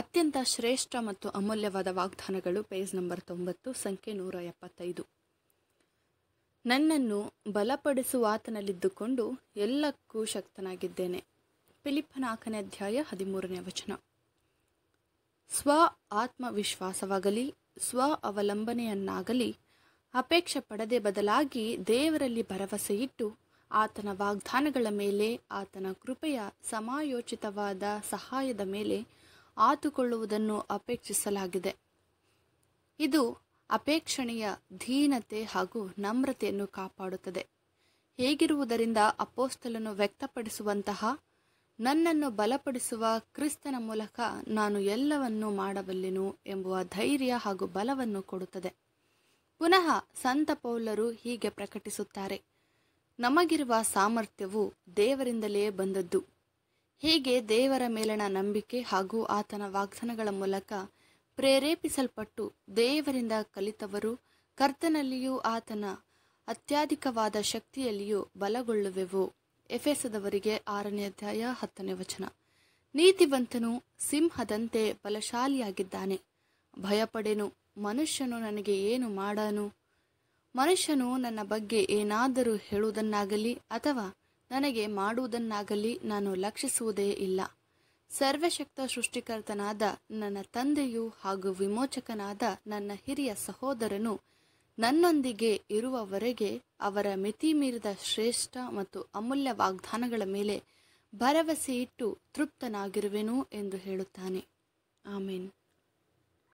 ಅತ್ಯಂತ ಶ್ರೇಷ್ಠ ಮತ್ತು ಅಮೂಲ್ಯವಾದ ವಾಗ್ದಾನಗಳು ಪೇಜ್ ನಂಬರ್ ತೊಂಬತ್ತು ಸಂಖ್ಯೆ ನೂರ ಎಪ್ಪತ್ತೈದು ನನ್ನನ್ನು ಆತನಲ್ಲಿದ್ದುಕೊಂಡು ಎಲ್ಲಕ್ಕೂ ಶಕ್ತನಾಗಿದ್ದೇನೆ ನಾಲ್ಕನೇ ಅಧ್ಯಾಯ ಹದಿಮೂರನೇ ವಚನ ಸ್ವ ಆತ್ಮವಿಶ್ವಾಸವಾಗಲಿ ಸ್ವ ಅವಲಂಬನೆಯನ್ನಾಗಲಿ ಅಪೇಕ್ಷೆ ಪಡದೆ ಬದಲಾಗಿ ದೇವರಲ್ಲಿ ಭರವಸೆ ಇಟ್ಟು ಆತನ ವಾಗ್ದಾನಗಳ ಮೇಲೆ ಆತನ ಕೃಪೆಯ ಸಮಾಯೋಚಿತವಾದ ಸಹಾಯದ ಮೇಲೆ ಆತುಕೊಳ್ಳುವುದನ್ನು ಅಪೇಕ್ಷಿಸಲಾಗಿದೆ ಇದು ಅಪೇಕ್ಷಣೀಯ ಧೀನತೆ ಹಾಗೂ ನಮ್ರತೆಯನ್ನು ಕಾಪಾಡುತ್ತದೆ ಹೇಗಿರುವುದರಿಂದ ಅಪೋಸ್ತಲನ್ನು ವ್ಯಕ್ತಪಡಿಸುವಂತಹ ನನ್ನನ್ನು ಬಲಪಡಿಸುವ ಕ್ರಿಸ್ತನ ಮೂಲಕ ನಾನು ಎಲ್ಲವನ್ನೂ ಮಾಡಬಲ್ಲೆನು ಎಂಬುವ ಧೈರ್ಯ ಹಾಗೂ ಬಲವನ್ನು ಕೊಡುತ್ತದೆ ಪುನಃ ಸಂತ ಪೌಲರು ಹೀಗೆ ಪ್ರಕಟಿಸುತ್ತಾರೆ ನಮಗಿರುವ ಸಾಮರ್ಥ್ಯವು ದೇವರಿಂದಲೇ ಬಂದದ್ದು ಹೀಗೆ ದೇವರ ಮೇಲಿನ ನಂಬಿಕೆ ಹಾಗೂ ಆತನ ವಾಗ್ದಾನಗಳ ಮೂಲಕ ಪ್ರೇರೇಪಿಸಲ್ಪಟ್ಟು ದೇವರಿಂದ ಕಲಿತವರು ಕರ್ತನಲ್ಲಿಯೂ ಆತನ ಅತ್ಯಧಿಕವಾದ ಶಕ್ತಿಯಲ್ಲಿಯೂ ಬಲಗೊಳ್ಳುವೆವು ಎಫೆಸದವರಿಗೆ ಆರನೇ ಅಧ್ಯಾಯ ಹತ್ತನೇ ವಚನ ನೀತಿವಂತನು ಸಿಂಹದಂತೆ ಬಲಶಾಲಿಯಾಗಿದ್ದಾನೆ ಭಯಪಡೆನು ಮನುಷ್ಯನು ನನಗೆ ಏನು ಮಾಡನು ಮನುಷ್ಯನು ನನ್ನ ಬಗ್ಗೆ ಏನಾದರೂ ಹೇಳುವುದನ್ನಾಗಲಿ ಅಥವಾ ನನಗೆ ಮಾಡುವುದನ್ನಾಗಲಿ ನಾನು ಲಕ್ಷಿಸುವುದೇ ಇಲ್ಲ ಸರ್ವಶಕ್ತ ಸೃಷ್ಟಿಕರ್ತನಾದ ನನ್ನ ತಂದೆಯು ಹಾಗೂ ವಿಮೋಚಕನಾದ ನನ್ನ ಹಿರಿಯ ಸಹೋದರನು ನನ್ನೊಂದಿಗೆ ಇರುವವರೆಗೆ ಅವರ ಮಿತಿ ಮೀರಿದ ಶ್ರೇಷ್ಠ ಮತ್ತು ಅಮೂಲ್ಯ ವಾಗ್ದಾನಗಳ ಮೇಲೆ ಭರವಸೆ ಇಟ್ಟು ತೃಪ್ತನಾಗಿರುವೆನು ಎಂದು ಹೇಳುತ್ತಾನೆ ಆಮೇನ್